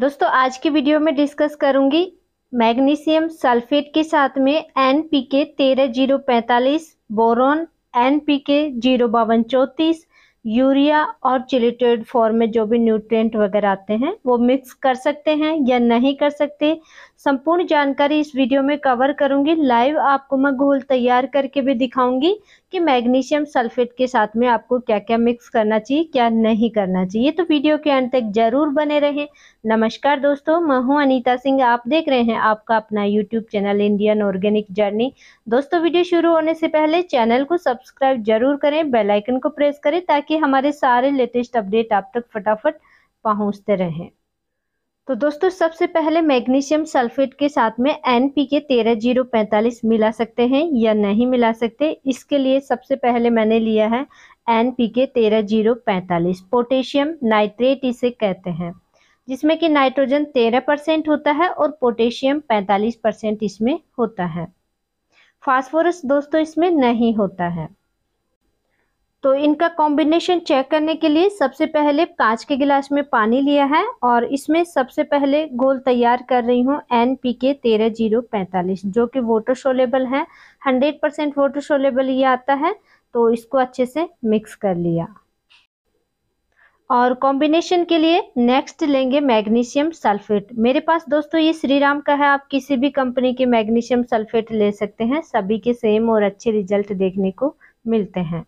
दोस्तों आज की वीडियो में डिस्कस करूंगी मैग्नीशियम सल्फेट के साथ में एन पी के तेरह जीरो पैंतालीस boron N P K zero बावन चौंतीस यूरिया और चिलिटेड फॉर्म में जो भी न्यूट्रिएंट वगैरह आते हैं वो मिक्स कर सकते हैं या नहीं कर सकते संपूर्ण जानकारी इस वीडियो में कवर करूंगी लाइव आपको मैं घोल तैयार करके भी दिखाऊंगी कि मैग्नीशियम सल्फेट के साथ में आपको क्या क्या मिक्स करना चाहिए क्या नहीं करना चाहिए तो वीडियो के अंत तक जरूर बने रहें नमस्कार दोस्तों मैं हूं अनीता सिंह आप देख रहे हैं आपका अपना YouTube channel Indian organic journey दोस्तों वीडियो शुरू होने से पहले चैनल को सब्सक्राइब जरूर करें बेलाइकन को प्रेस करें ताकि हमारे सारे लेटेस्ट अपडेट आप तक फटाफट पहुँचते रहें तो दोस्तों सबसे पहले मैग्नीशियम सल्फेट के साथ में एन पी के तेरह जीरो पैंतालीस मिला सकते हैं या नहीं मिला सकते इसके लिए सबसे पहले मैंने लिया है एन पी के तेरह जीरो पैंतालीस पोटेशियम नाइट्रेट इसे कहते हैं जिसमें कि नाइट्रोजन तेरह परसेंट होता है और पोटेशियम पैंतालीस परसेंट इसमें होता है फास्फोरस दोस्तों इसमें नहीं होता है तो इनका कॉम्बिनेशन चेक करने के लिए सबसे पहले कांच के गिलास में पानी लिया है और इसमें सबसे पहले घोल तैयार कर रही हूँ एन पी के तेरह जीरो पैंतालीस जो कि वोटर सोलेबल है हंड्रेड परसेंट वोटर सोलेबल ये आता है तो इसको अच्छे से मिक्स कर लिया और कॉम्बिनेशन के लिए नेक्स्ट लेंगे मैग्नीशियम सल्फेट मेरे पास दोस्तों ये श्री राम का है आप किसी भी कंपनी के मैग्नीशियम सल्फेट ले सकते हैं सभी के सेम और अच्छे रिजल्ट देखने को मिलते हैं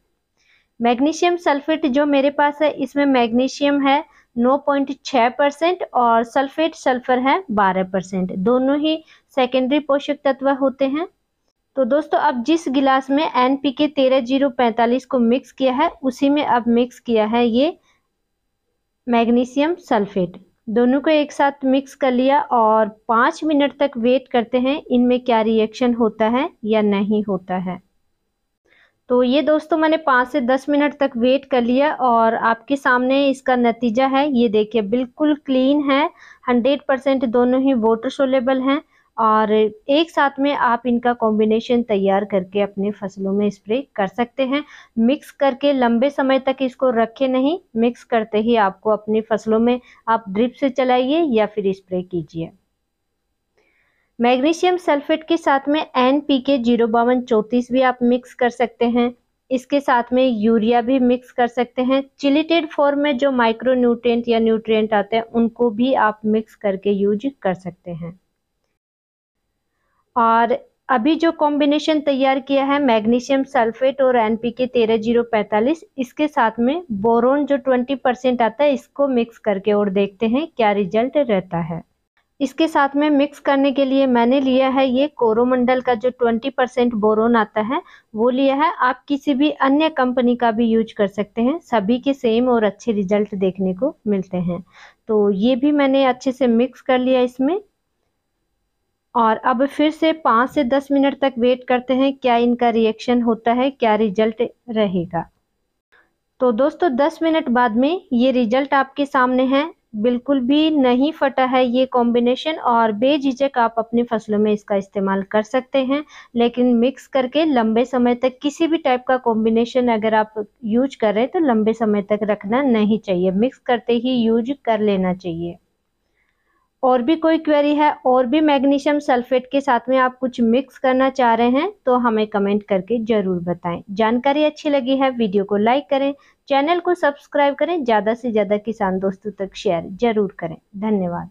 मैग्नीशियम सल्फेट जो मेरे पास है इसमें मैग्नीशियम है नौ पॉइंट छः परसेंट और सल्फेट सल्फर है बारह परसेंट दोनों ही सेकेंडरी पोषक तत्व होते हैं तो दोस्तों अब जिस गिलास में एन पी के तेरह जीरो पैंतालीस को मिक्स किया है उसी में अब मिक्स किया है ये मैग्नीशियम सल्फेट दोनों को एक साथ मिक्स कर लिया और पाँच मिनट तक वेट करते हैं इनमें क्या रिएक्शन होता है या नहीं होता है तो ये दोस्तों मैंने पाँच से दस मिनट तक वेट कर लिया और आपके सामने इसका नतीजा है ये देखिए बिल्कुल क्लीन है हंड्रेड परसेंट दोनों ही वोटर सोलेबल हैं और एक साथ में आप इनका कॉम्बिनेशन तैयार करके अपने फसलों में स्प्रे कर सकते हैं मिक्स करके लंबे समय तक इसको रखे नहीं मिक्स करते ही आपको अपनी फसलों में आप ड्रिप से चलाइए या फिर स्प्रे कीजिए मैग्नीशियम सल्फेट के साथ में एन पी के जीरो बावन चौंतीस भी आप मिक्स कर सकते हैं इसके साथ में यूरिया भी मिक्स कर सकते हैं चिलिटेड फॉर्म में जो माइक्रो न्यूट्रेंट या न्यूट्रेंट आते हैं उनको भी आप मिक्स करके यूज कर सकते हैं और अभी जो कॉम्बिनेशन तैयार किया है मैग्नीशियम सल्फेट और एन पी के तेरह जीरो पैंतालीस इसके साथ में बोरोन जो ट्वेंटी परसेंट आता है इसको मिक्स करके और देखते हैं क्या रिजल्ट रहता है इसके साथ में मिक्स करने के लिए मैंने लिया है ये कोरोमंडल का जो 20 परसेंट बोरोन आता है वो लिया है आप किसी भी अन्य कंपनी का भी यूज कर सकते हैं सभी के सेम और अच्छे रिजल्ट देखने को मिलते हैं तो ये भी मैंने अच्छे से मिक्स कर लिया इसमें और अब फिर से पाँच से दस मिनट तक वेट करते हैं क्या इनका रिएक्शन होता है क्या रिजल्ट रहेगा तो दोस्तों 10 मिनट बाद में ये रिजल्ट आपके सामने है बिल्कुल भी नहीं फटा है ये कॉम्बिनेशन और बेझिझक आप अपनी फसलों में इसका इस्तेमाल कर सकते हैं लेकिन मिक्स करके लंबे समय तक किसी भी टाइप का कॉम्बिनेशन अगर आप यूज कर रहे हैं तो लंबे समय तक रखना नहीं चाहिए मिक्स करते ही यूज कर लेना चाहिए और भी कोई क्वेरी है और भी मैग्नीशियम सल्फेट के साथ में आप कुछ मिक्स करना चाह रहे हैं तो हमें कमेंट करके ज़रूर बताएं जानकारी अच्छी लगी है वीडियो को लाइक करें चैनल को सब्सक्राइब करें ज़्यादा से ज़्यादा किसान दोस्तों तक शेयर ज़रूर करें धन्यवाद